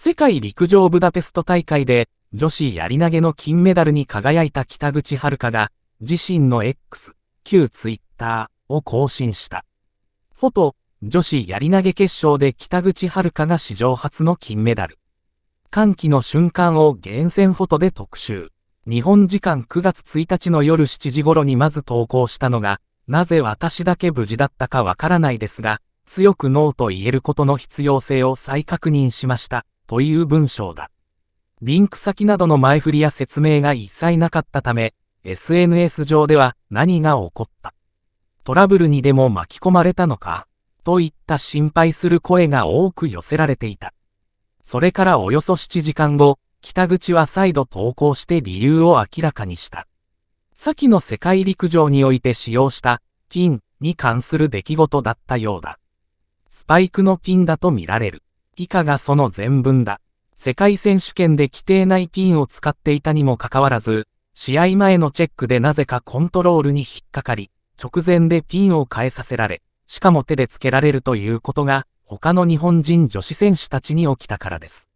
世界陸上ブダペスト大会で女子やり投げの金メダルに輝いた北口遥が自身の X、旧ツイッターを更新した。フォト、女子やり投げ決勝で北口遥が史上初の金メダル。歓喜の瞬間を厳選フォトで特集。日本時間9月1日の夜7時頃にまず投稿したのが、なぜ私だけ無事だったかわからないですが、強くノーと言えることの必要性を再確認しました。という文章だ。リンク先などの前振りや説明が一切なかったため、SNS 上では何が起こったトラブルにでも巻き込まれたのかといった心配する声が多く寄せられていた。それからおよそ7時間後、北口は再度投稿して理由を明らかにした。先の世界陸上において使用したピンに関する出来事だったようだ。スパイクのピンだと見られる。以下がその全文だ。世界選手権で規定内ピンを使っていたにもかかわらず、試合前のチェックでなぜかコントロールに引っかかり、直前でピンを変えさせられ、しかも手でつけられるということが、他の日本人女子選手たちに起きたからです。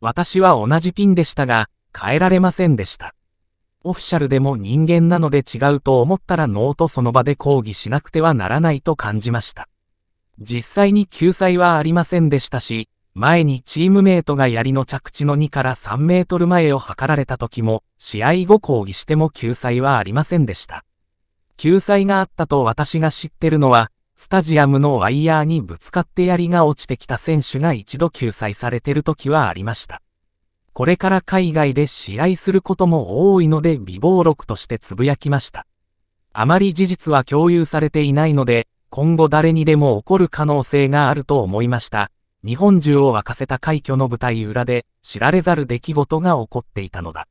私は同じピンでしたが、変えられませんでした。オフィシャルでも人間なので違うと思ったらノーとその場で抗議しなくてはならないと感じました。実際に救済はありませんでしたし、前にチームメイトが槍の着地の2から3メートル前を測られた時も、試合後抗議しても救済はありませんでした。救済があったと私が知ってるのは、スタジアムのワイヤーにぶつかって槍が落ちてきた選手が一度救済されてる時はありました。これから海外で試合することも多いので微暴録としてつぶやきました。あまり事実は共有されていないので、今後誰にでも起こる可能性があると思いました。日本中を沸かせた快挙の舞台裏で知られざる出来事が起こっていたのだ。